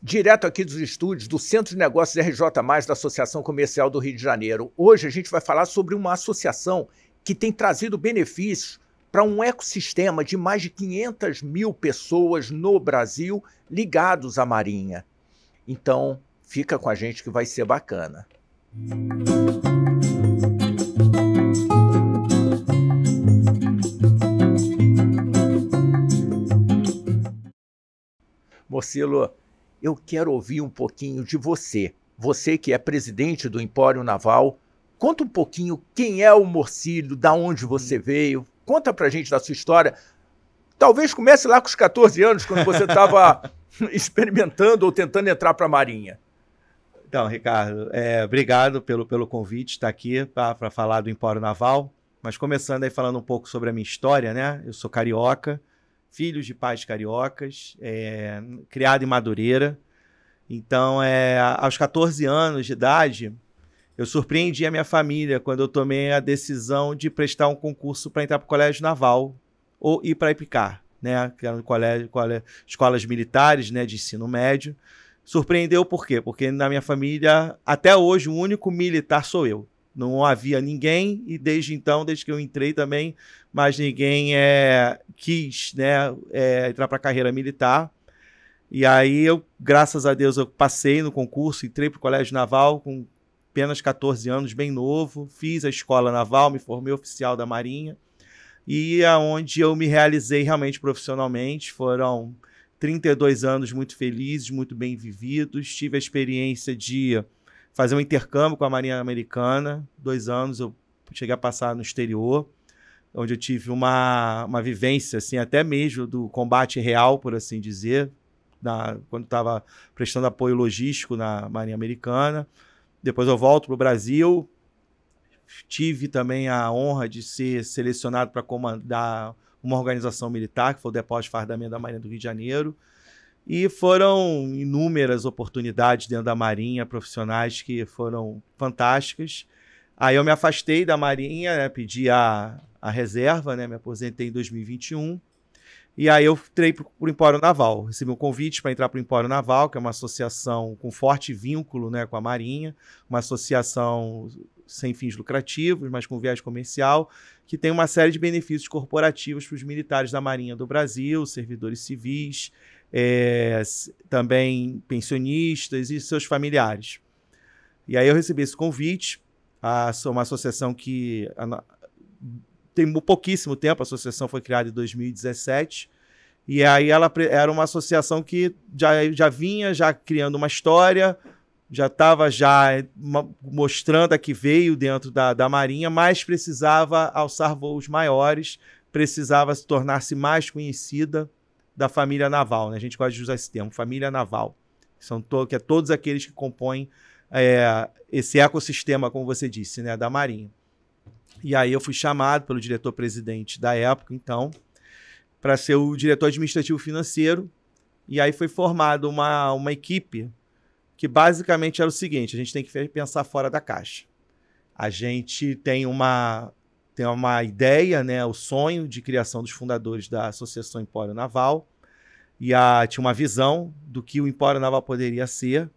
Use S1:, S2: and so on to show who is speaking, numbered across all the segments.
S1: Direto aqui dos estúdios do Centro de Negócios RJ, da Associação Comercial do Rio de Janeiro. Hoje a gente vai falar sobre uma associação que tem trazido benefícios para um ecossistema de mais de 500 mil pessoas no Brasil ligados à Marinha. Então, fica com a gente que vai ser bacana. Morcelo, eu quero ouvir um pouquinho de você. Você que é presidente do Empório Naval, conta um pouquinho quem é o Morcílio, da onde você veio, conta pra gente da sua história. Talvez comece lá com os 14 anos, quando você estava experimentando ou tentando entrar para a Marinha.
S2: Então, Ricardo, é, obrigado pelo, pelo convite estar tá aqui para falar do Empório Naval. Mas começando aí falando um pouco sobre a minha história, né? Eu sou carioca, filhos de pais cariocas, é, criado em Madureira. Então, é, aos 14 anos de idade, eu surpreendi a minha família quando eu tomei a decisão de prestar um concurso para entrar para o Colégio Naval ou ir para Ipicar, né? que eram colégio, colégio, escolas militares né? de ensino médio. Surpreendeu por quê? Porque na minha família, até hoje, o único militar sou eu não havia ninguém e desde então, desde que eu entrei também, mais ninguém é, quis né, é, entrar para a carreira militar. E aí eu, graças a Deus, eu passei no concurso, entrei para o Colégio Naval com apenas 14 anos, bem novo, fiz a escola naval, me formei oficial da Marinha e aonde eu me realizei realmente profissionalmente foram 32 anos muito felizes, muito bem vividos, tive a experiência de fazer um intercâmbio com a Marinha Americana. Dois anos eu cheguei a passar no exterior, onde eu tive uma, uma vivência, assim, até mesmo do combate real, por assim dizer, na, quando estava prestando apoio logístico na Marinha Americana. Depois eu volto para o Brasil. Tive também a honra de ser selecionado para comandar uma organização militar, que foi o Depósito de Fardamento da Marinha do Rio de Janeiro. E foram inúmeras oportunidades dentro da Marinha, profissionais que foram fantásticas. Aí eu me afastei da Marinha, né, pedi a, a reserva, né, me aposentei em 2021. E aí eu entrei para o Empório Naval. Recebi um convite para entrar para o Empório Naval, que é uma associação com forte vínculo né, com a Marinha, uma associação sem fins lucrativos, mas com viés comercial, que tem uma série de benefícios corporativos para os militares da Marinha do Brasil, servidores civis, é, também pensionistas e seus familiares. E aí eu recebi esse convite, a uma associação que a, tem pouquíssimo tempo, a associação foi criada em 2017, e aí ela era uma associação que já, já vinha já criando uma história, já estava já mostrando a que veio dentro da, da Marinha, mas precisava alçar voos maiores, precisava se tornar-se mais conhecida da família naval. Né? A gente gosta de usar esse termo, família naval. São to que é todos aqueles que compõem é, esse ecossistema, como você disse, né, da Marinha. E aí eu fui chamado pelo diretor-presidente da época, então, para ser o diretor administrativo financeiro. E aí foi formada uma, uma equipe que basicamente era o seguinte: a gente tem que pensar fora da caixa. A gente tem uma tem uma ideia, né, o sonho de criação dos fundadores da Associação Empório Naval, e a, tinha uma visão do que o Empório Naval poderia ser,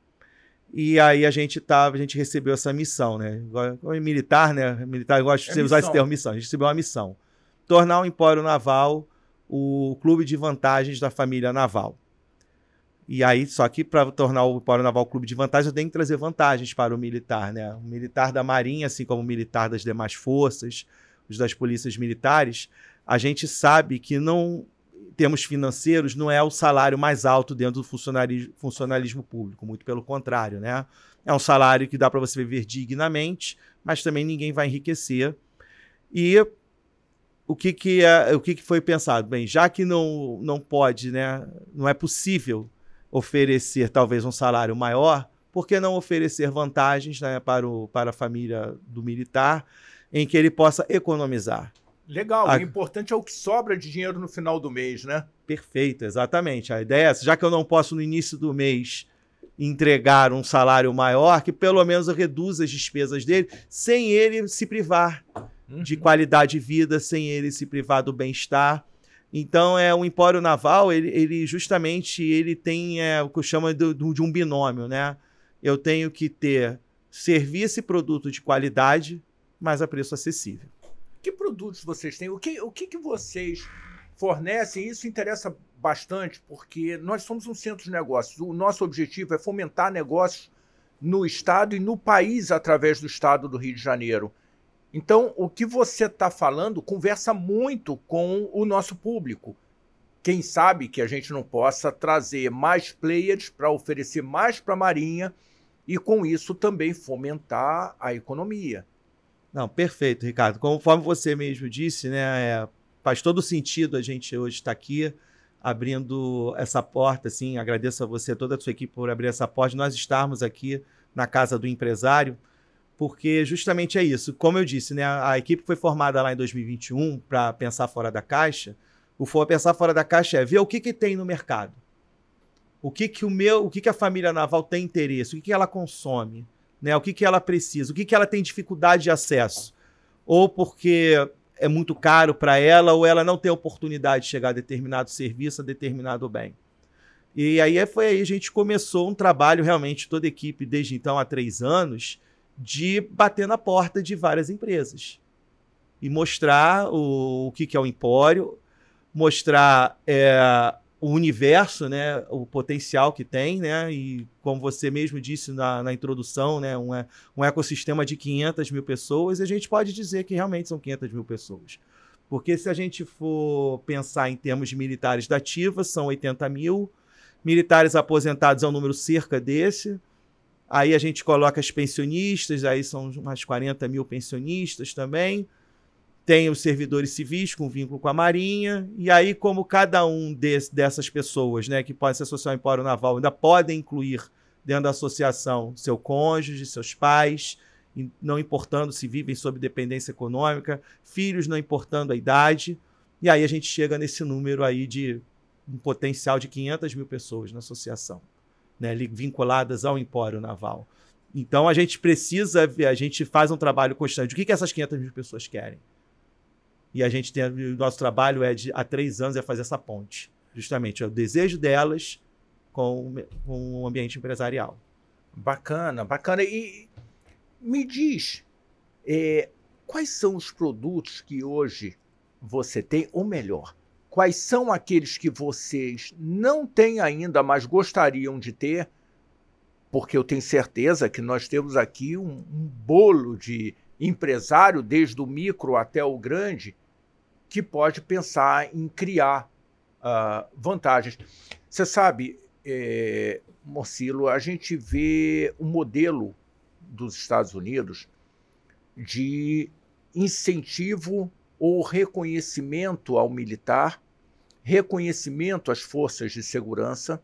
S2: e aí a gente tava, tá, a gente recebeu essa missão, né? Militar, né? Militar gosta de é usar esse termo missão. A gente recebeu uma missão. Tornar o Empório Naval o clube de vantagens da família naval. E aí, só que para tornar o Empório Naval clube de vantagens, eu tenho que trazer vantagens para o militar, né? O militar da Marinha, assim como o militar das demais forças, os das polícias militares, a gente sabe que não em termos financeiros não é o salário mais alto dentro do funcionalismo, funcionalismo público, muito pelo contrário, né? É um salário que dá para você viver dignamente, mas também ninguém vai enriquecer. E o que que, é, o que, que foi pensado? Bem, já que não, não pode, né, não é possível oferecer talvez um salário maior, por que não oferecer vantagens né, para, o, para a família do militar em que ele possa economizar. Legal, a... o importante é o que sobra de dinheiro no final do mês, né? Perfeito, exatamente. A ideia é essa, já que eu não posso no início do mês entregar um salário maior, que pelo menos eu reduza as despesas dele, sem ele se privar uhum. de qualidade de vida, sem ele se privar do bem-estar. Então, é o Empório Naval, ele, ele justamente ele tem é, o que eu chamo de, de um binômio, né? Eu tenho que ter serviço e produto de qualidade, mas a preço acessível.
S1: Que produtos vocês têm? O que, o que, que vocês fornecem? Isso interessa bastante, porque nós somos um centro de negócios. O nosso objetivo é fomentar negócios no Estado e no país através do Estado do Rio de Janeiro. Então, o que você está falando conversa muito com o nosso público. Quem sabe que a gente não possa trazer mais players para oferecer mais para a Marinha e, com isso, também fomentar a economia.
S2: Não, perfeito, Ricardo. Conforme você mesmo disse, né, é, faz todo sentido a gente hoje estar aqui abrindo essa porta, assim, agradeço a você, toda a sua equipe por abrir essa porta, nós estarmos aqui na casa do empresário, porque justamente é isso. Como eu disse, né, a equipe foi formada lá em 2021 para pensar fora da caixa. O for pensar fora da caixa é ver o que, que tem no mercado, o que que o meu, o que que a família naval tem interesse, o que que ela consome, né? O que, que ela precisa? O que, que ela tem dificuldade de acesso? Ou porque é muito caro para ela, ou ela não tem oportunidade de chegar a determinado serviço, a determinado bem. E aí é, foi aí a gente começou um trabalho realmente, toda a equipe, desde então há três anos, de bater na porta de várias empresas e mostrar o, o que, que é o empório, mostrar é, o universo, né, o potencial que tem, né, e como você mesmo disse na, na introdução, né, um, é, um ecossistema de 500 mil pessoas, a gente pode dizer que realmente são 500 mil pessoas. Porque se a gente for pensar em termos de militares da ativa, são 80 mil, militares aposentados é um número cerca desse, aí a gente coloca as pensionistas, aí são mais 40 mil pensionistas também, tem os servidores civis com vínculo com a Marinha, e aí, como cada um desse, dessas pessoas né, que podem se associar ao Empório Naval ainda podem incluir dentro da associação seu cônjuge, seus pais, não importando se vivem sob dependência econômica, filhos não importando a idade, e aí a gente chega nesse número aí de um potencial de 500 mil pessoas na associação, né, vinculadas ao Empório Naval. Então a gente precisa a gente faz um trabalho constante. O que, que essas 500 mil pessoas querem? E a gente tem. O nosso trabalho é de há três anos é fazer essa ponte. Justamente, é o desejo delas com, com o ambiente empresarial. Bacana, bacana. E
S1: me diz, é, quais são os produtos que hoje você tem, ou melhor, quais são aqueles que vocês não têm ainda, mas gostariam de ter? Porque eu tenho certeza que nós temos aqui um, um bolo de empresário, desde o micro até o grande, que pode pensar em criar uh, vantagens. Você sabe, é, eh, Morcilo, a gente vê o um modelo dos Estados Unidos de incentivo ou reconhecimento ao militar, reconhecimento às forças de segurança,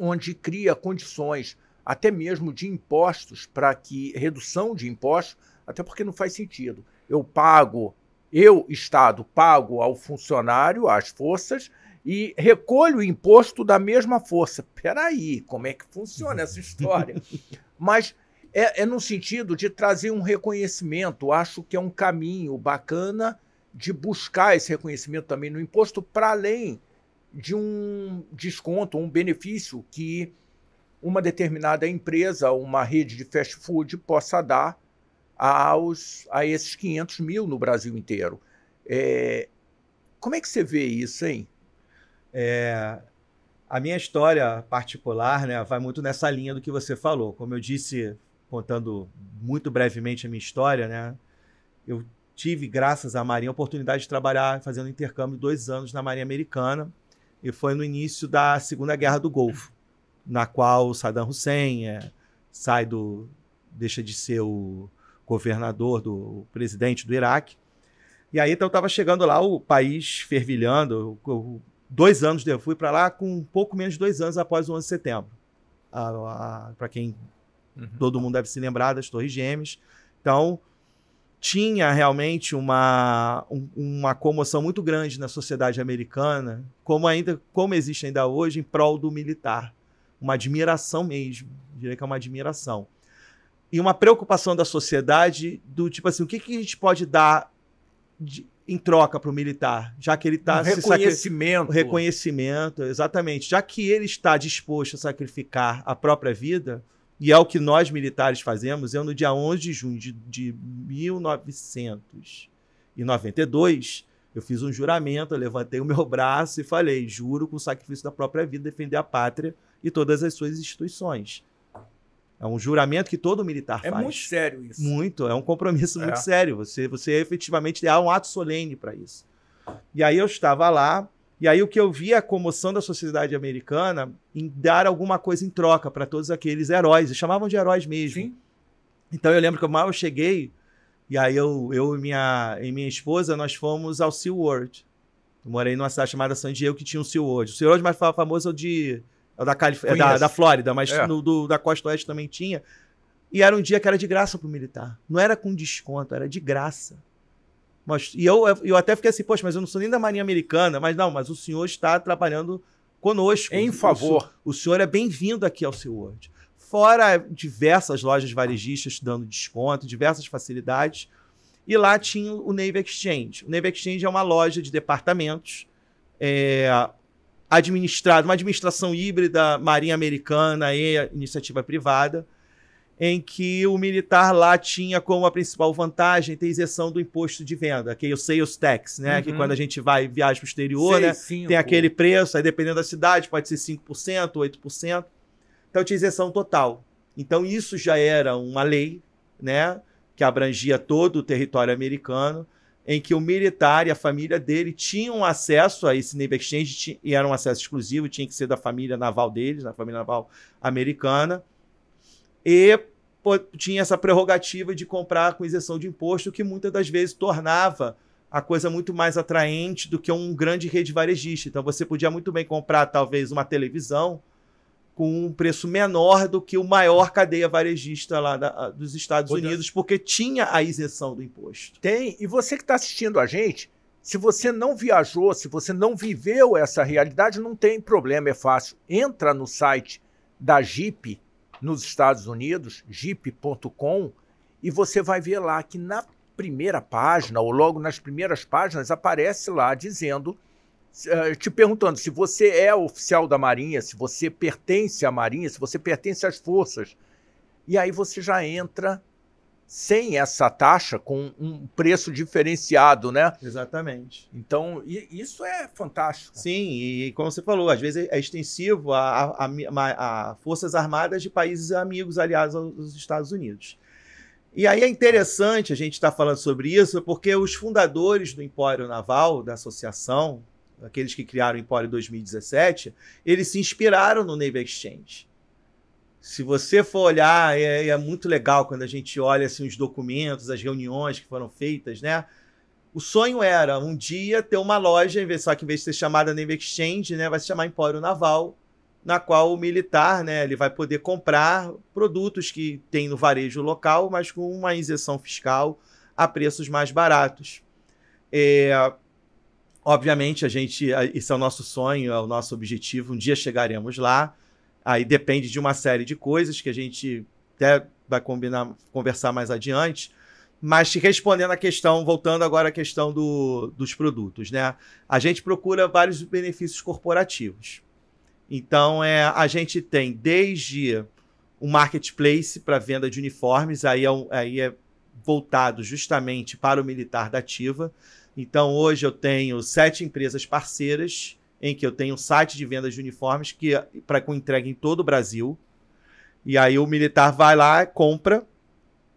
S1: onde cria condições até mesmo de impostos para que redução de impostos, até porque não faz sentido. Eu pago eu, Estado, pago ao funcionário, às forças, e recolho o imposto da mesma força. Peraí, como é que funciona essa história? Mas é, é no sentido de trazer um reconhecimento. Acho que é um caminho bacana de buscar esse reconhecimento também no imposto, para além de um desconto, um benefício que uma determinada empresa, uma rede de fast food possa dar aos, a esses 500 mil no Brasil inteiro. É, como é que você vê isso, hein?
S2: É, a minha história particular né, vai muito nessa linha do que você falou. Como eu disse, contando muito brevemente a minha história, né, eu tive, graças à Marinha, a oportunidade de trabalhar fazendo intercâmbio dois anos na Marinha Americana. E foi no início da Segunda Guerra do Golfo, na qual o Saddam Hussein é, sai do. deixa de ser o governador, do presidente do Iraque. E aí então estava chegando lá o país fervilhando. Eu, eu, dois anos eu fui para lá com um pouco menos de dois anos após o 11 de setembro. Para quem uhum. todo mundo deve se lembrar das Torres Gêmeas. Então tinha realmente uma, um, uma comoção muito grande na sociedade americana, como ainda como existe ainda hoje em prol do militar, uma admiração mesmo, diria que é uma admiração e uma preocupação da sociedade do tipo assim, o que, que a gente pode dar de, em troca para o militar, já que ele está um reconhecimento, sacri... reconhecimento, exatamente, já que ele está disposto a sacrificar a própria vida e é o que nós militares fazemos. Eu no dia 11 de junho de, de 1992 eu fiz um juramento, eu levantei o meu braço e falei: juro com o sacrifício da própria vida defender a pátria e todas as suas instituições. É um juramento que todo militar é faz. É muito sério isso. Muito, é um compromisso muito é. sério. Você, você efetivamente há um ato solene para isso. E aí eu estava lá, e aí o que eu vi é a comoção da sociedade americana em dar alguma coisa em troca para todos aqueles heróis. E chamavam de heróis mesmo. Sim. Então eu lembro que mal eu cheguei, e aí eu, eu e, minha, e minha esposa, nós fomos ao SeaWorld. Eu morei numa cidade chamada San Diego que tinha um SeaWorld. O SeaWorld mais famoso é o de é da, Calif é da, da, Flórida, mas é. no, do, da Costa Oeste também tinha. E era um dia que era de graça pro militar. Não era com desconto, era de graça. Mas, e eu, eu até fiquei assim, poxa, mas eu não sou nem da Marinha Americana. Mas não, mas o senhor está trabalhando conosco. Em favor. O, o senhor é bem-vindo aqui ao SeaWorld. Fora diversas lojas varejistas dando desconto, diversas facilidades. E lá tinha o Navy Exchange. O Navy Exchange é uma loja de departamentos é, administrado, uma administração híbrida, Marinha Americana e iniciativa privada, em que o militar lá tinha como a principal vantagem ter isenção do imposto de venda, que é o sales tax, né? Uhum. Que quando a gente vai viaja para o exterior, né? Cinco. Tem aquele preço, aí dependendo da cidade, pode ser 5%, 8%. Então tinha isenção total. Então isso já era uma lei, né? Que abrangia todo o território americano em que o militar e a família dele tinham acesso a esse Naval Exchange, e era um acesso exclusivo, tinha que ser da família naval deles, da família naval americana, e pô, tinha essa prerrogativa de comprar com isenção de imposto, que muitas das vezes tornava a coisa muito mais atraente do que um grande rede varejista. Então você podia muito bem comprar talvez uma televisão, com um preço menor do que o maior cadeia varejista lá da, dos Estados é. Unidos, porque tinha a isenção do imposto. Tem. E você que está assistindo a gente,
S1: se você não viajou, se você não viveu essa realidade, não tem problema, é fácil. Entra no site da Jeep nos Estados Unidos, jeep.com, e você vai ver lá que na primeira página, ou logo nas primeiras páginas, aparece lá dizendo ah, te perguntando se você é oficial da Marinha, se você pertence à Marinha, se você pertence às forças. E aí você já entra sem essa taxa, com um preço diferenciado, né?
S2: Exatamente. Então, isso é fantástico. Sim, e como você falou, às vezes é extensivo a, a, a, a Forças Armadas de países amigos, aliados aos Estados Unidos. E aí é interessante a gente estar tá falando sobre isso, porque os fundadores do Empório Naval, da associação, aqueles que criaram o Empório 2017, eles se inspiraram no Naval Exchange. Se você for olhar, é, é, muito legal quando a gente olha assim, os documentos, as reuniões que foram feitas, né? O sonho era um dia ter uma loja, só que em vez de ser chamada Naval Exchange, né, vai se chamar Empório Naval, na qual o militar né, ele vai poder comprar produtos que tem no varejo local, mas com uma isenção fiscal a preços mais baratos. É, Obviamente, a gente. esse é o nosso sonho, é o nosso objetivo. Um dia chegaremos lá. Aí depende de uma série de coisas que a gente até vai combinar, conversar mais adiante. Mas respondendo a questão, voltando agora à questão do, dos produtos, né? A gente procura vários benefícios corporativos. Então, é, a gente tem desde o marketplace para venda de uniformes, aí é, aí é voltado justamente para o militar da ativa. Então hoje eu tenho sete empresas parceiras em que eu tenho um site de vendas de uniformes que é para com entrega em todo o Brasil. E aí o militar vai lá, compra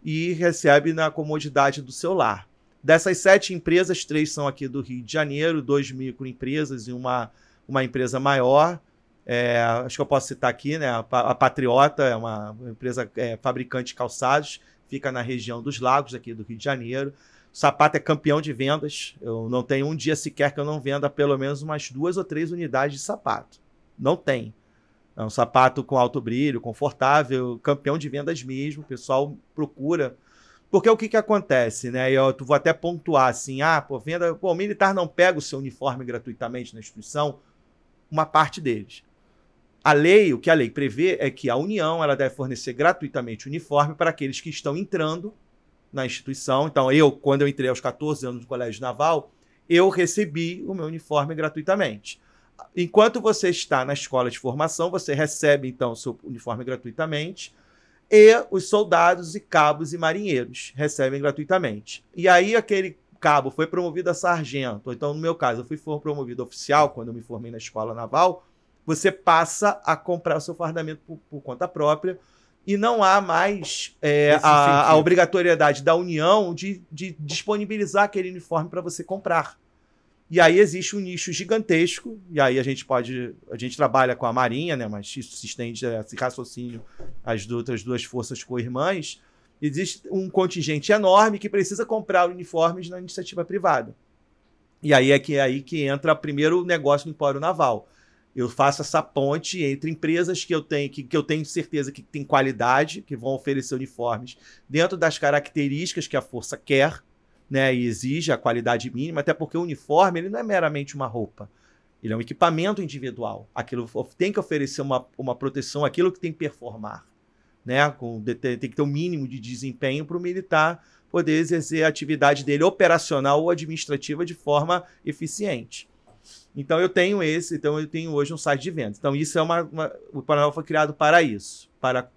S2: e recebe na comodidade do seu lar. Dessas sete empresas, três são aqui do Rio de Janeiro, duas microempresas e uma, uma empresa maior. É, acho que eu posso citar aqui, né? A Patriota é uma empresa é, fabricante de calçados, fica na região dos lagos aqui do Rio de Janeiro. O sapato é campeão de vendas. Eu não tenho um dia sequer que eu não venda pelo menos umas duas ou três unidades de sapato. Não tem. É um sapato com alto brilho, confortável, campeão de vendas mesmo. O pessoal procura. Porque o que, que acontece, né? Eu vou até pontuar assim: ah, pô, venda, pô, o militar não pega o seu uniforme gratuitamente na instituição, uma parte deles. A lei, o que a lei prevê é que a União ela deve fornecer gratuitamente uniforme para aqueles que estão entrando na instituição. Então, eu, quando eu entrei aos 14 anos do Colégio Naval, eu recebi o meu uniforme gratuitamente. Enquanto você está na escola de formação, você recebe então o seu uniforme gratuitamente e os soldados e cabos e marinheiros recebem gratuitamente. E aí aquele cabo foi promovido a sargento, então no meu caso eu fui promovido oficial quando eu me formei na escola naval, você passa a comprar o seu fardamento por, por conta própria e não há mais é, a, a, obrigatoriedade da União de, de disponibilizar aquele uniforme para você comprar. E aí existe um nicho gigantesco, e aí a gente pode. A gente trabalha com a Marinha, né? Mas isso se estende esse é, raciocínio às outras duas forças co-irmãs. Existe um contingente enorme que precisa comprar uniformes na iniciativa privada. E aí é que é aí que entra primeiro o negócio do Empório Naval eu faço essa ponte entre empresas que eu tenho, que, que eu tenho certeza que tem qualidade, que vão oferecer uniformes dentro das características que a força quer, né? E exige a qualidade mínima, até porque o uniforme ele não é meramente uma roupa. Ele é um equipamento individual. Aquilo tem que oferecer uma, uma proteção, aquilo que tem que performar. Né? Com, tem que ter um mínimo de desempenho para o militar poder exercer a atividade dele operacional ou administrativa de forma eficiente. Então eu tenho esse, então eu tenho hoje um site de venda. Então isso é uma, uma o Paranel foi criado para isso, para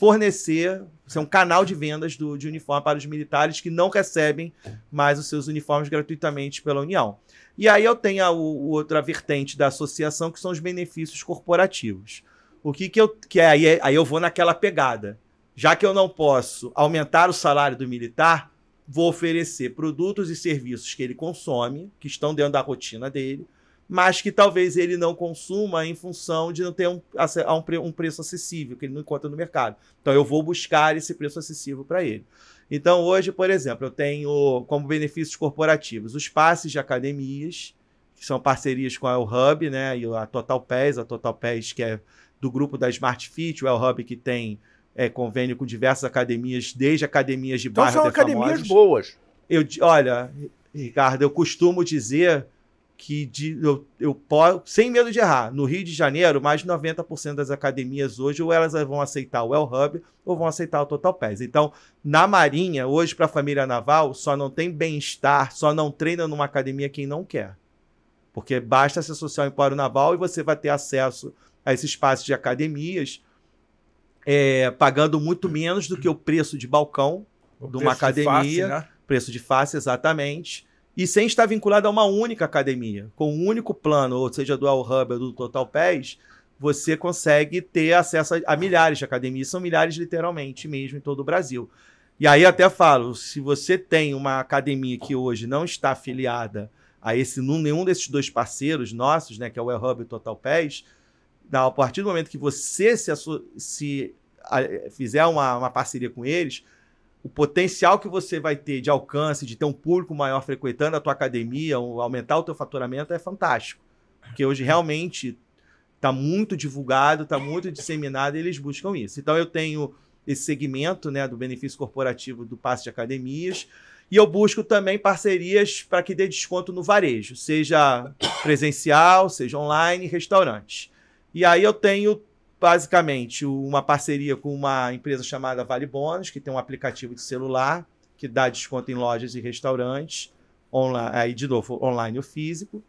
S2: fornecer, ser um canal de vendas do, de uniforme para os militares que não recebem mais os seus uniformes gratuitamente pela União. E aí eu tenho a, outra vertente da associação que são os benefícios corporativos. O que que eu que é, aí, aí eu vou naquela pegada. Já que eu não posso aumentar o salário do militar, vou oferecer produtos e serviços que ele consome, que estão dentro da rotina dele, mas que talvez ele não consuma em função de não ter um, um, um preço acessível, que ele não encontra no mercado. Então eu vou buscar esse preço acessível para ele. Então hoje, por exemplo, eu tenho como benefícios corporativos os passes de academias, que são parcerias com a El Hub, né, e a Total PES, a Total PES que é do grupo da Smart Fit, o El Hub que tem é, convênio com diversas academias, desde academias de então, bairro. Então são academias famosas. boas. Eu, olha, Ricardo, eu costumo dizer que de, eu, eu posso, sem medo de errar, no Rio de Janeiro, mais de 90% das academias hoje, ou elas vão aceitar o El Hub ou vão aceitar o Total PES. Então, na Marinha, hoje, para a família naval, só não tem bem-estar, só não treina numa academia quem não quer. Porque basta se associar ao Empório Naval e você vai ter acesso a esses espaços de academias, é, pagando muito menos do que o preço de balcão o de uma academia. De face, né? Preço de face, exatamente e sem estar vinculado a uma única academia. Com um único plano, ou seja, do Hub ou do Total PES, você consegue ter acesso a, a milhares de academias. São milhares, literalmente, mesmo, em todo o Brasil. E aí até falo, se você tem uma academia que hoje não está afiliada a esse nenhum desses dois parceiros nossos, né, que é o Hub e o Total PES, a partir do momento que você se, se a, fizer uma, uma parceria com eles, o potencial que você vai ter de alcance, de ter um público maior frequentando a tua academia, ou aumentar o teu faturamento é fantástico. Porque hoje realmente está muito divulgado, está muito disseminado e eles buscam isso. Então eu tenho esse segmento né, do benefício corporativo do passe de academias e eu busco também parcerias para que dê desconto no varejo, seja presencial, seja online, restaurante. E aí eu tenho basicamente uma parceria com uma empresa chamada Vale Bônus, que tem um aplicativo de celular que dá desconto em lojas e restaurantes, online, aí de novo, online ou físico.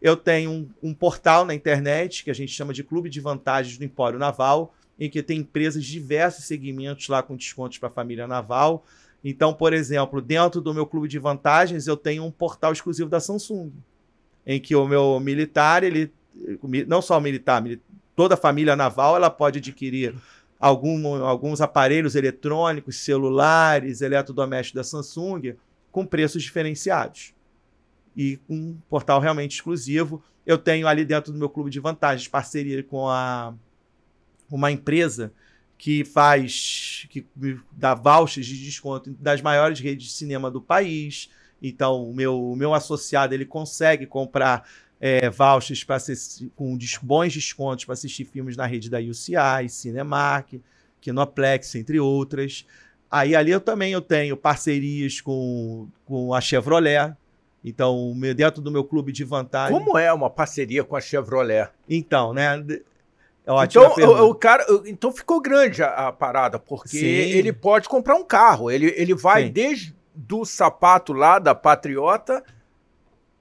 S2: Eu tenho um, um, portal na internet que a gente chama de Clube de Vantagens do Empório Naval, em que tem empresas de diversos segmentos lá com descontos para a família naval. Então, por exemplo, dentro do meu clube de vantagens, eu tenho um portal exclusivo da Samsung, em que o meu militar, ele eh, não só o militar, toda a família naval ela pode adquirir algum, alguns aparelhos eletrônicos, celulares, eletrodomésticos da Samsung com preços diferenciados. E um portal realmente exclusivo. Eu tenho ali dentro do meu clube de vantagens parceria com a, uma empresa que faz, que dá vouchers de desconto das maiores redes de cinema do país. Então, o meu, o meu associado ele consegue comprar é, vouchers com bons descontos para assistir filmes na rede da UCI, Cinemark, Kinoplex, entre outras. Aí ali eu também eu tenho parcerias com, com a Chevrolet. Então, dentro do meu clube de vantagem. Como é uma parceria com a Chevrolet? Então, né?
S1: É então, o, cara, então ficou grande a, a parada, porque Sim. ele pode comprar um carro. Ele, ele vai Sim. desde do sapato lá da Patriota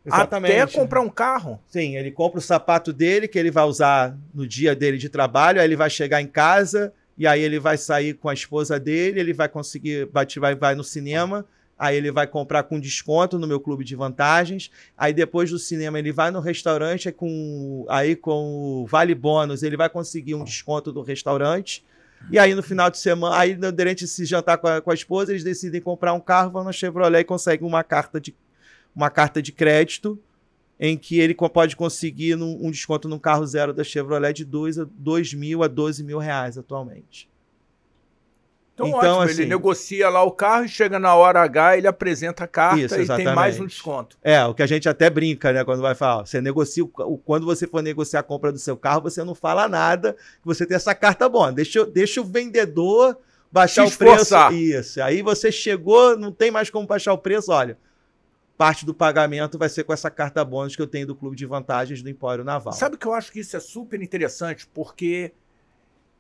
S1: Exatamente. Até comprar
S2: um carro. Sim, ele compra o sapato dele que ele vai usar no dia dele de trabalho, aí ele vai chegar em casa e aí ele vai sair com a esposa dele, ele vai conseguir, vai, vai, vai no cinema, aí ele vai comprar com desconto no meu clube de vantagens, aí depois do cinema ele vai no restaurante com aí com o vale bônus, ele vai conseguir um desconto do restaurante. E aí no final de semana, aí durante esse jantar com a, com a esposa, eles decidem comprar um carro, vão na Chevrolet e conseguem uma carta de uma carta de crédito em que ele pode conseguir um desconto num carro zero da Chevrolet de 2, a, 2 mil a 12 mil reais atualmente. Então, então ótimo, assim, ele
S1: negocia lá o carro e chega na hora H, ele apresenta a carta isso, e tem mais um desconto.
S2: É, o que a gente até brinca, né, quando vai falar, ó, você negocia, quando você for negociar a compra do seu carro, você não fala nada, você tem essa carta boa deixa, deixa o vendedor baixar o preço. Isso, aí você chegou, não tem mais como baixar o preço, olha, parte do pagamento vai ser com essa carta bônus que eu tenho do Clube de Vantagens do Empório Naval. Sabe
S1: que eu acho que isso é super interessante, porque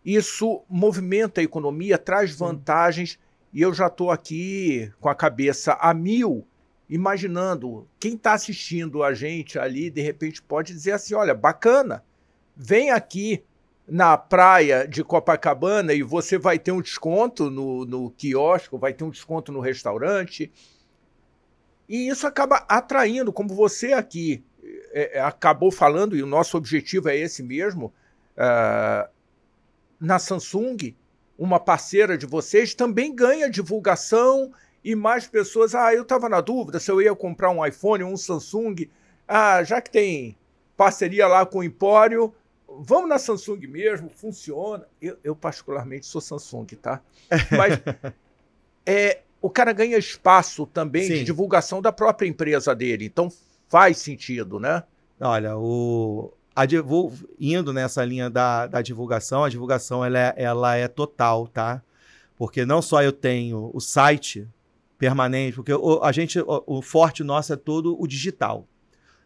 S1: isso movimenta a economia, traz Sim. vantagens, e eu já estou aqui com a cabeça a mil, imaginando quem está assistindo a gente ali, de repente pode dizer assim: olha, bacana, vem aqui na praia de Copacabana e você vai ter um desconto no, no quiosco, vai ter um desconto no restaurante e isso acaba atraindo, como você aqui é, acabou falando, e o nosso objetivo é esse mesmo, uh, na Samsung, uma parceira de vocês também ganha divulgação e mais pessoas. Ah, eu estava na dúvida se eu ia comprar um iPhone ou um Samsung. Ah, já que tem parceria lá com o Empório, vamos na Samsung mesmo, funciona. Eu, eu particularmente sou Samsung, tá? Mas é, o cara ganha espaço também Sim. de divulgação da própria empresa dele. Então
S2: faz sentido, né? Olha, o, a, indo nessa linha da, da divulgação, a divulgação ela é, ela é total, tá? Porque não só eu tenho o site permanente, porque o, a gente, o, o forte nosso é todo o digital.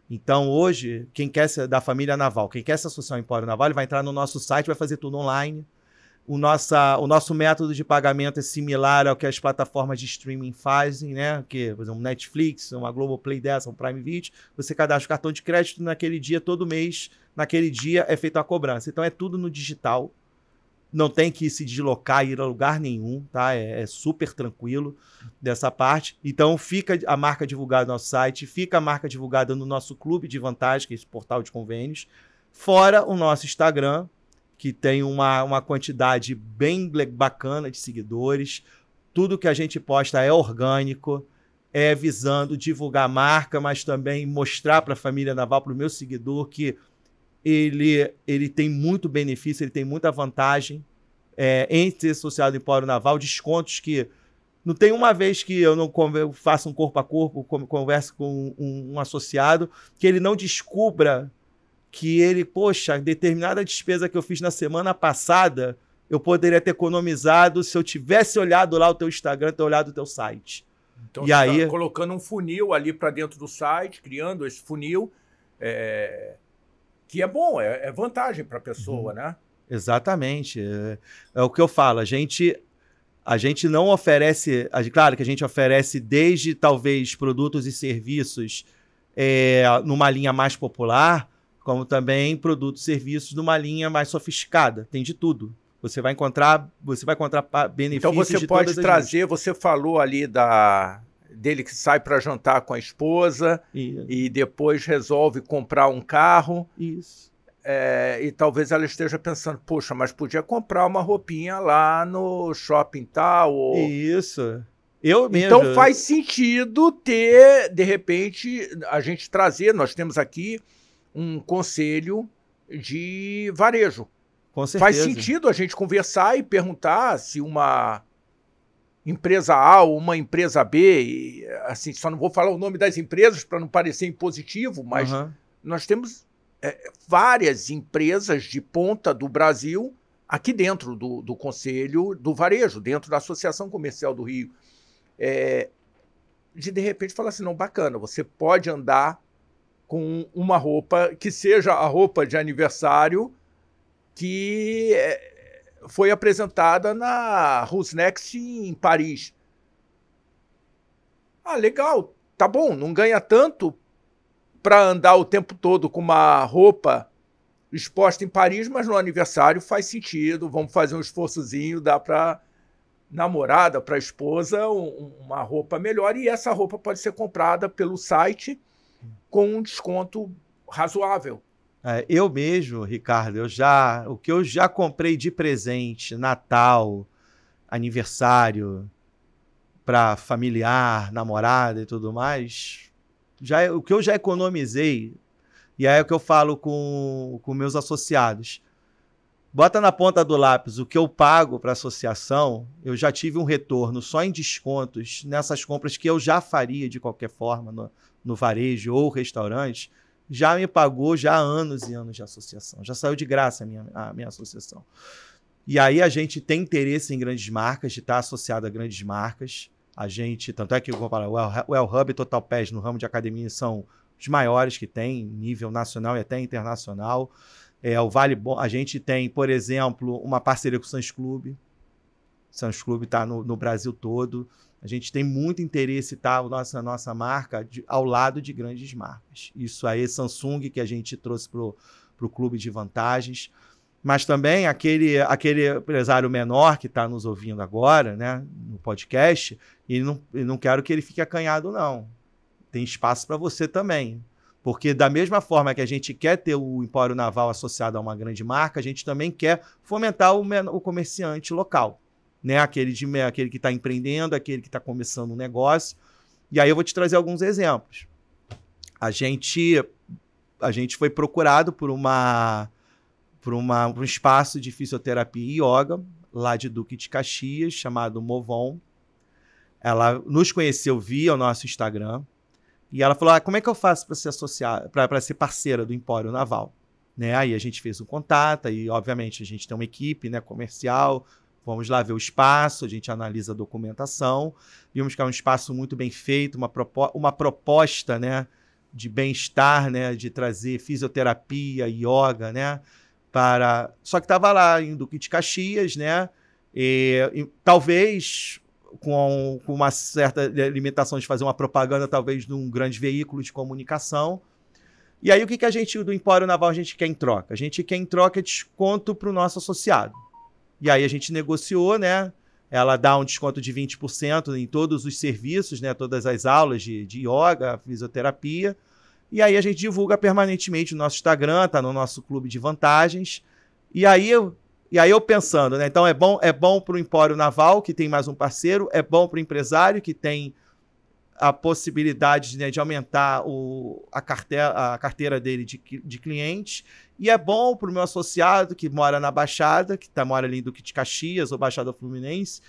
S2: Então, hoje, quem quer ser da família naval, quem quer se associar ao Empório Naval, ele vai entrar no nosso site, vai fazer tudo online o, nossa, o nosso método de pagamento é similar ao que as plataformas de streaming fazem, né? Que, por exemplo, Netflix, uma Globoplay dessa, um Prime Video, você cadastra o cartão de crédito naquele dia, todo mês, naquele dia é feita a cobrança. Então é tudo no digital. Não tem que se deslocar, ir a lugar nenhum, tá? É, é super tranquilo dessa parte. Então fica a marca divulgada no nosso site, fica a marca divulgada no nosso clube de vantagem, que é esse portal de convênios. Fora o nosso Instagram, que tem uma, uma quantidade bem bacana de seguidores. Tudo que a gente posta é orgânico, é visando divulgar a marca, mas também mostrar para a família Naval, para o meu seguidor, que ele, ele tem muito benefício, ele tem muita vantagem é, em ser associado ao Empório Naval, descontos que não tem uma vez que eu não faça um corpo a corpo, converso com um, um associado, que ele não descubra que ele, poxa, determinada despesa que eu fiz na semana passada, eu poderia ter economizado se eu tivesse olhado lá o teu Instagram, ter olhado o teu site. Então, e você tá aí, tá
S1: colocando um funil ali para dentro do site, criando esse funil, é, que é bom, é, é vantagem para a pessoa, uhum. né?
S2: Exatamente. É, é, o que eu falo, a gente a gente não oferece, claro que a gente oferece desde talvez produtos e serviços é, numa linha mais popular, como também produtos e serviços numa linha mais sofisticada. Tem de tudo. Você vai encontrar, você vai encontrar então benefícios. Então você pode trazer,
S1: você falou ali da dele que sai para jantar com a esposa Isso. e depois resolve comprar um carro. Isso. É, e talvez ela esteja pensando, poxa, mas podia comprar uma roupinha lá no shopping tal. Ou... Isso. Eu mesmo. Então faz sentido ter, de repente, a gente trazer, nós temos aqui um conselho de varejo. Faz sentido a gente conversar e perguntar se uma empresa A ou uma empresa B, assim, só não vou falar o nome das empresas para não parecer impositivo, mas uhum. nós temos é, várias empresas de ponta do Brasil aqui dentro do, do Conselho do Varejo, dentro da Associação Comercial do Rio. É, de de repente falar assim, não, bacana, você pode andar com uma roupa que seja a roupa de aniversário que eh, foi apresentada na Who's Next em Paris. Ah, legal, tá bom, não ganha tanto para andar o tempo todo com uma roupa exposta em Paris, mas no aniversário faz sentido, vamos fazer um esforçozinho, dá para namorada, para esposa, um, uma roupa melhor e essa roupa pode ser comprada pelo site com um desconto razoável.
S2: É, eu mesmo, Ricardo, eu já o que eu já comprei de presente, Natal, aniversário, para familiar, namorada e tudo mais, já é, o que eu já economizei e aí é o que eu falo com, com meus associados. Bota na ponta do lápis o que eu pago para a associação, eu já tive um retorno só em descontos nessas compras que eu já faria de qualquer forma no, no varejo ou restaurante, já me pagou já anos e anos de associação. Já saiu de graça a minha, a minha associação. E aí a gente tem interesse em grandes marcas, de estar associado a grandes marcas. A gente, tanto é que eu o El, o Hub e Total Pes no ramo de academia são os maiores que tem, nível nacional e até internacional. É, o Vale Bom, a gente tem, por exemplo, uma parceria com o Sans Clube. Sans Clube está no, no, Brasil todo. A gente tem muito interesse, tá? A nossa, nossa marca de, ao lado de grandes marcas. Isso aí, Samsung, que a gente trouxe para o clube de vantagens. Mas também aquele, aquele empresário menor que está nos ouvindo agora, né? No podcast, e não, e não quero que ele fique acanhado, não. Tem espaço para você também porque da mesma forma que a gente quer ter o empório naval associado a uma grande marca, a gente também quer fomentar o, o comerciante local, né? Aquele, de, aquele que está empreendendo, aquele que está começando um negócio. E aí eu vou te trazer alguns exemplos. A gente, a gente foi procurado por uma por uma, um espaço de fisioterapia e yoga lá de Duque de Caxias chamado Movon. Ela nos conheceu via o nosso Instagram e ela falou: ah, como é que eu faço para ser associada, para ser parceira do Empório Naval? Né? Aí a gente fez um contato, e obviamente a gente tem uma equipe né, comercial, vamos lá ver o espaço, a gente analisa a documentação, vimos que é um espaço muito bem feito, uma, propo uma proposta né, de bem-estar, né, de trazer fisioterapia, yoga, né, para... Só que estava lá em Duque de Caxias, né, e, e, talvez com, com uma certa limitação de fazer uma propaganda, talvez, de um grande veículo de comunicação. E aí, o que, que a gente, do Empório Naval, a gente quer em troca? A gente quer em troca desconto para o nosso associado. E aí, a gente negociou, né? Ela dá um desconto de 20% em todos os serviços, né? Todas as aulas de, de yoga, fisioterapia. E aí, a gente divulga permanentemente no nosso Instagram, tá no nosso clube de vantagens. E aí, e aí eu pensando, né? Então é bom, é bom para o Empório Naval, que tem mais um parceiro, é bom para o empresário, que tem a possibilidade né, de aumentar o, a, carteira, a carteira dele de, de clientes. E é bom para o meu associado que mora na Baixada, que tá, mora ali do Kit Caxias ou Baixada Fluminense,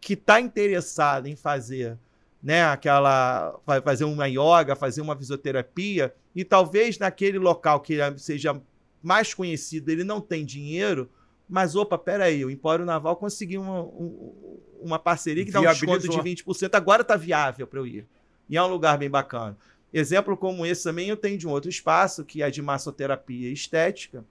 S2: que está interessado em fazer né, aquela. Vai fazer uma yoga, fazer uma fisioterapia, e talvez naquele local que seja mais conhecido ele não tem dinheiro, mas, opa, peraí, o Empório Naval conseguiu uma, uma parceria que dá um desconto de 20%, agora está viável para eu ir. E é um lugar bem bacana. Exemplo como esse também eu tenho de um outro espaço, que é de massoterapia estética,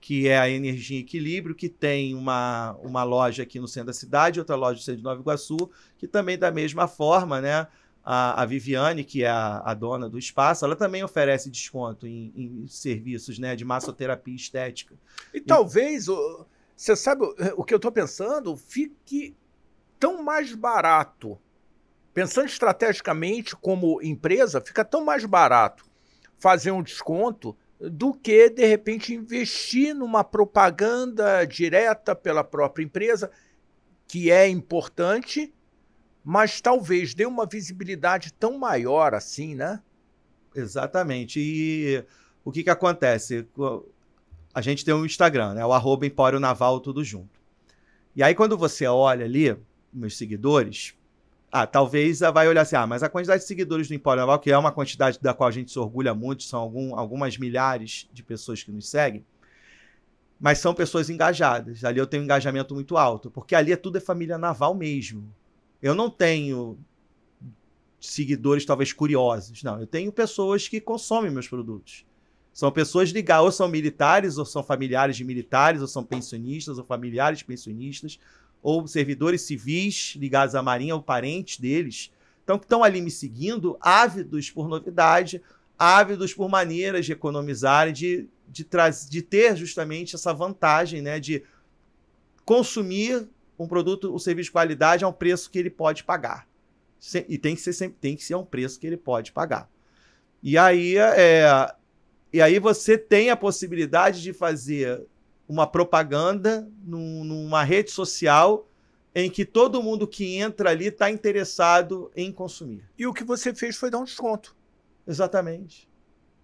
S2: que é a Energia Equilíbrio, que tem uma, uma loja aqui no centro da cidade, outra loja no centro de Nova Iguaçu, que também da mesma forma, né? a, a Viviane, que é a, a, dona do espaço, ela também oferece desconto em, em serviços né, de massoterapia estética. E, e talvez,
S1: você sabe é, o que eu estou
S2: pensando? Fique tão mais
S1: barato. Pensando estrategicamente como empresa, fica tão mais barato fazer um desconto do que, de repente, investir numa propaganda direta pela própria empresa, que é importante,
S2: mas talvez dê uma visibilidade tão maior assim, né? Exatamente. E o que, que acontece? A gente tem um Instagram, né? O arroba Empório Naval, tudo junto. E aí, quando você olha ali, meus seguidores, ah, talvez vai olhar assim, ah, mas a quantidade de seguidores do Empório Naval, que é uma quantidade da qual a gente se orgulha muito, são algum, algumas milhares de pessoas que nos seguem, mas são pessoas engajadas. Ali eu tenho um engajamento muito alto, porque ali é tudo é família naval mesmo. Eu não tenho seguidores talvez curiosos, não. Eu tenho pessoas que consomem meus produtos. São pessoas ligadas, ou são militares, ou são familiares de militares, ou são pensionistas, ou familiares pensionistas, ou servidores civis ligados à Marinha, ou parentes deles. Então, que estão ali me seguindo, ávidos por novidade, ávidos por maneiras de economizar, de, de, de ter justamente essa vantagem né, de consumir um produto, um serviço de qualidade a é um preço que ele pode pagar. E tem que ser sempre, tem que ser um preço que ele pode pagar. E aí, é, e aí você tem a possibilidade de fazer uma propaganda num, numa rede social em que todo mundo que entra ali está interessado em consumir. E o que você fez foi dar um desconto. Exatamente.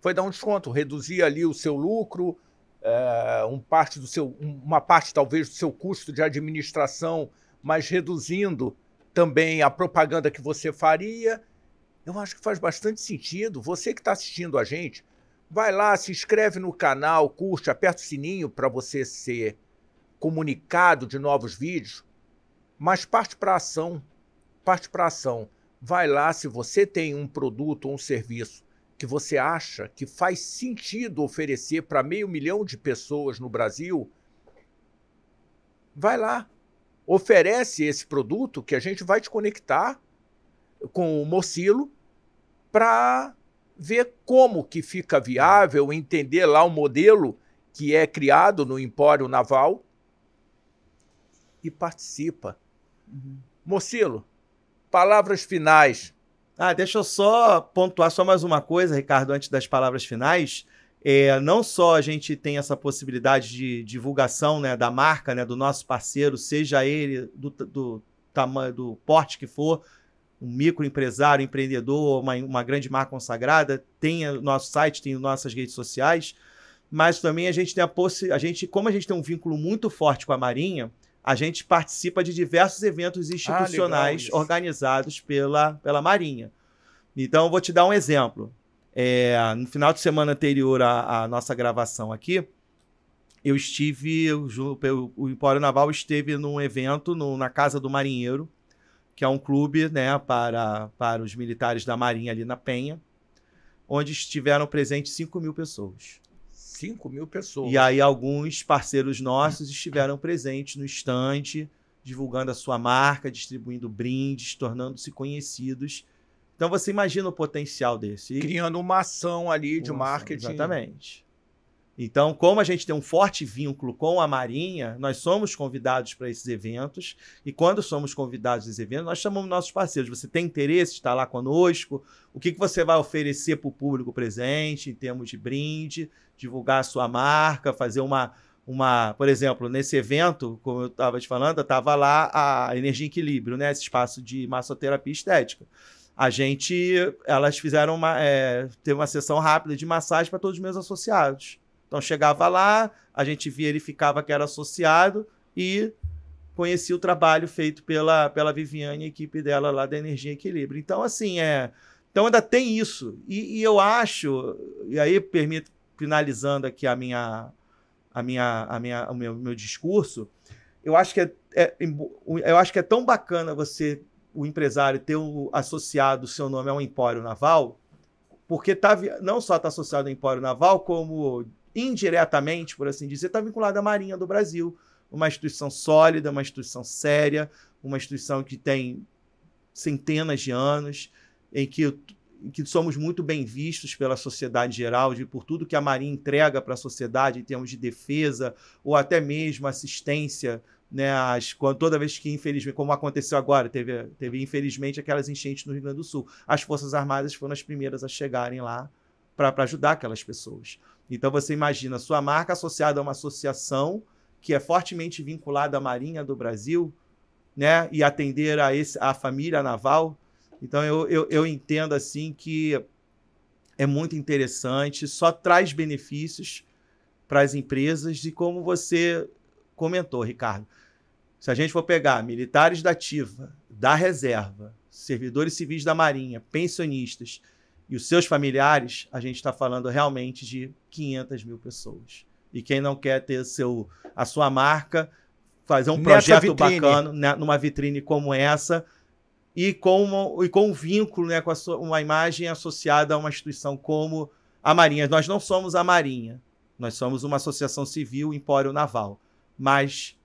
S1: Foi dar um desconto, reduzir ali o seu lucro, uh, um parte do seu, uma parte talvez do seu custo de administração, mas reduzindo também a propaganda que você faria, eu acho que faz bastante sentido. Você que está assistindo a gente, vai lá, se inscreve no canal, curte, aperta o sininho para você ser comunicado de novos vídeos, mas parte para ação, parte para ação. Vai lá se você tem um produto ou um serviço que você acha que faz sentido oferecer para meio milhão de pessoas no Brasil, vai lá, oferece esse produto que a gente vai te conectar com o Mocilo para ver como que fica viável, entender lá o modelo que é criado no Empório Naval e participa. Uhum. Mocilo,
S2: palavras finais ah, deixa eu só pontuar só mais uma coisa, Ricardo, antes das palavras finais. É, não só a gente tem essa possibilidade de divulgação né, da marca, né, do nosso parceiro, seja ele do, do tamanho, do porte que for, um microempresário, empreendedor, uma, uma grande marca consagrada, tem o nosso site, tem nossas redes sociais, mas também a gente tem a possi a gente, como a gente tem um vínculo muito forte com a Marinha, a gente participa de diversos eventos ah, institucionais ah, organizados pela, pela Marinha. Então, eu vou te dar um exemplo. É, no final de semana anterior à, à nossa gravação aqui, eu estive, o, o Empório Naval esteve num evento no, na Casa do Marinheiro, que é um clube né, para, para os militares da Marinha ali na Penha, onde estiveram presentes 5 mil pessoas.
S1: 5 mil pessoas. E aí
S2: alguns parceiros nossos estiveram presentes no estande, divulgando a sua marca, distribuindo brindes, tornando-se conhecidos. Então você imagina o potencial desse. Criando uma ação ali de marketing. Exatamente. Então, como a gente tem um forte vínculo com a Marinha, nós somos convidados para esses eventos. E quando somos convidados a esses eventos, nós chamamos nossos parceiros. Você tem interesse de estar lá conosco? O que, que você vai oferecer para o público presente em termos de brinde, divulgar a sua marca, fazer uma. uma por exemplo, nesse evento, como eu estava te falando, estava lá a Energia Equilíbrio, né? esse espaço de massoterapia estética a gente elas fizeram uma é, teve uma sessão rápida de massagem para todos os meus associados então chegava lá, a gente verificava que era associado e conhecia o trabalho feito pela, pela Viviane e a equipe dela lá da Energia Equilíbrio. Então, assim, é. Então ainda tem isso. E, e eu acho, e aí permito, finalizando aqui a minha, a minha, a minha, o meu, meu discurso, eu acho que é, é, eu acho que é tão bacana você, o empresário, ter o, associado o seu nome a um empório naval, porque tá, não só está associado ao empório naval, como indiretamente, por assim dizer, está vinculado à Marinha do Brasil, uma instituição sólida, uma instituição séria, uma instituição que tem centenas de anos, em que, em que somos muito bem vistos pela sociedade geral, de por tudo que a Marinha entrega para a sociedade em termos de defesa ou até mesmo assistência né, as, quando, toda vez que, infelizmente, como aconteceu agora, teve, teve infelizmente aquelas enchentes no Rio Grande do Sul, as Forças Armadas foram as primeiras a chegarem lá para ajudar aquelas pessoas. Então você imagina sua marca associada a uma associação que é fortemente vinculada à Marinha do Brasil, né? E atender a, esse, a família naval. Então eu, eu, eu entendo assim que é muito interessante, só traz benefícios para as empresas e como você comentou, Ricardo. Se a gente for pegar militares da ativa, da reserva, servidores civis da Marinha, pensionistas, e os seus familiares, a gente está falando realmente de 500 mil pessoas. E quem não quer ter seu, a sua marca, fazer um Nessa projeto vitrine. bacana né, numa vitrine como essa e com, uma, e com um vínculo, né, com sua, uma imagem associada a uma instituição como a Marinha. Nós não somos a Marinha, nós somos uma associação civil, empório naval, mas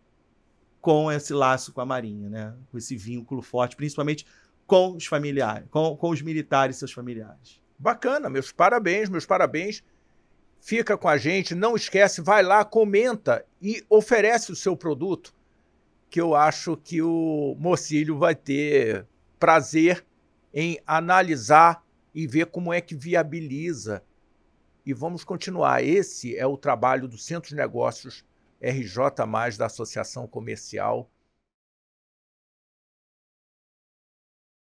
S2: com esse laço com a Marinha, né, com esse vínculo forte, principalmente com os familiares, com, com os militares e seus familiares. Bacana, meus parabéns,
S1: meus parabéns. Fica com a gente, não esquece, vai lá, comenta e oferece o seu produto, que eu acho que o Mocílio vai ter prazer em analisar e ver como é que viabiliza. E vamos continuar. Esse é o trabalho do Centro de Negócios RJ,
S2: da Associação Comercial.